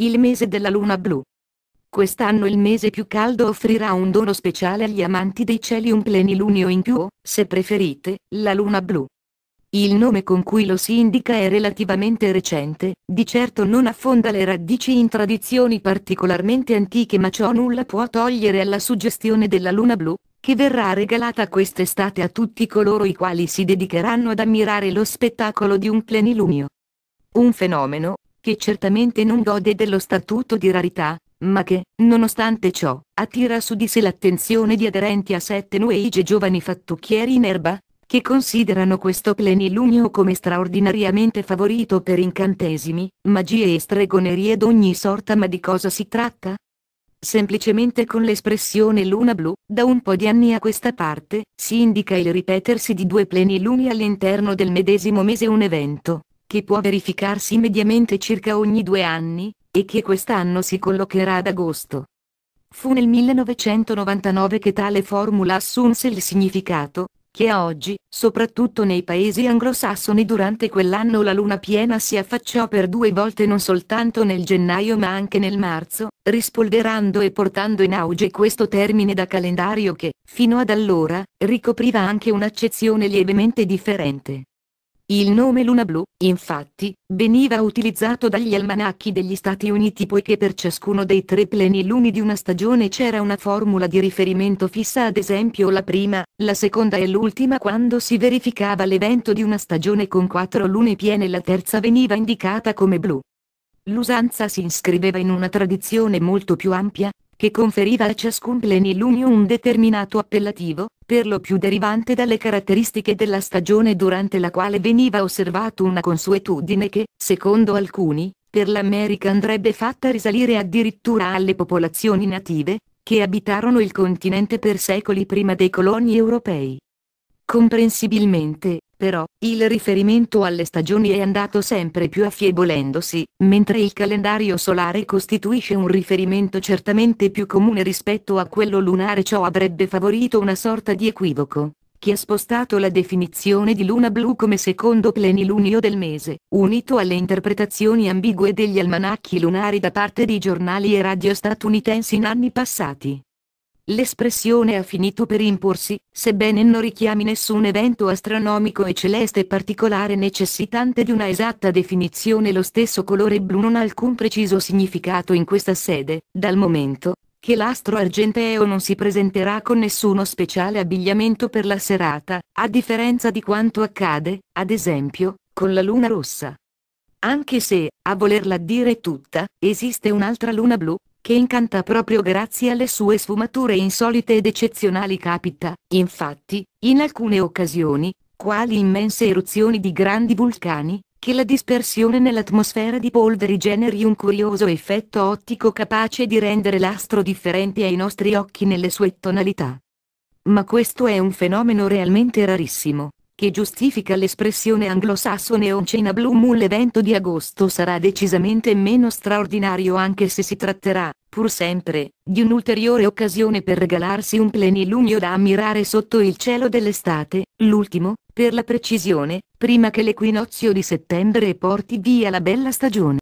il mese della luna blu. Quest'anno il mese più caldo offrirà un dono speciale agli amanti dei cieli un plenilunio in più o, se preferite, la luna blu. Il nome con cui lo si indica è relativamente recente, di certo non affonda le radici in tradizioni particolarmente antiche ma ciò nulla può togliere alla suggestione della luna blu, che verrà regalata quest'estate a tutti coloro i quali si dedicheranno ad ammirare lo spettacolo di un plenilunio. Un fenomeno, che certamente non gode dello statuto di rarità, ma che, nonostante ciò, attira su di sé l'attenzione di aderenti a sette New Age giovani fattucchieri in erba, che considerano questo plenilunio come straordinariamente favorito per incantesimi, magie e stregonerie d'ogni sorta ma di cosa si tratta? Semplicemente con l'espressione luna blu, da un po' di anni a questa parte, si indica il ripetersi di due pleniluni all'interno del medesimo mese un evento, che può verificarsi mediamente circa ogni due anni, e che quest'anno si collocherà ad agosto. Fu nel 1999 che tale formula assunse il significato, che a oggi, soprattutto nei paesi anglosassoni durante quell'anno la luna piena si affacciò per due volte non soltanto nel gennaio ma anche nel marzo, rispolverando e portando in auge questo termine da calendario che, fino ad allora, ricopriva anche un'accezione lievemente differente. Il nome Luna Blu, infatti, veniva utilizzato dagli almanacchi degli Stati Uniti poiché per ciascuno dei tre pleniluni di una stagione c'era una formula di riferimento fissa ad esempio la prima, la seconda e l'ultima quando si verificava l'evento di una stagione con quattro lune piene la terza veniva indicata come blu. L'usanza si iscriveva in una tradizione molto più ampia, che conferiva a ciascun plenilunio un determinato appellativo, per lo più derivante dalle caratteristiche della stagione durante la quale veniva osservato una consuetudine che, secondo alcuni, per l'America andrebbe fatta risalire addirittura alle popolazioni native, che abitarono il continente per secoli prima dei coloni europei. Comprensibilmente, però, il riferimento alle stagioni è andato sempre più affievolendosi, mentre il calendario solare costituisce un riferimento certamente più comune rispetto a quello lunare ciò avrebbe favorito una sorta di equivoco. Chi ha spostato la definizione di luna blu come secondo plenilunio del mese, unito alle interpretazioni ambigue degli almanacchi lunari da parte di giornali e radio statunitensi in anni passati. L'espressione ha finito per imporsi, sebbene non richiami nessun evento astronomico e celeste particolare necessitante di una esatta definizione lo stesso colore blu non ha alcun preciso significato in questa sede, dal momento che l'astro argenteo non si presenterà con nessuno speciale abbigliamento per la serata, a differenza di quanto accade, ad esempio, con la luna rossa. Anche se, a volerla dire tutta, esiste un'altra luna blu, che incanta proprio grazie alle sue sfumature insolite ed eccezionali capita, infatti, in alcune occasioni, quali immense eruzioni di grandi vulcani, che la dispersione nell'atmosfera di polveri generi un curioso effetto ottico capace di rendere l'astro differente ai nostri occhi nelle sue tonalità. Ma questo è un fenomeno realmente rarissimo, che giustifica l'espressione anglosassone Oncena Bloom l'evento di agosto sarà decisamente meno straordinario anche se si tratterà, pur sempre, di un'ulteriore occasione per regalarsi un plenilunio da ammirare sotto il cielo dell'estate, l'ultimo, per la precisione, prima che l'equinozio di settembre porti via la bella stagione.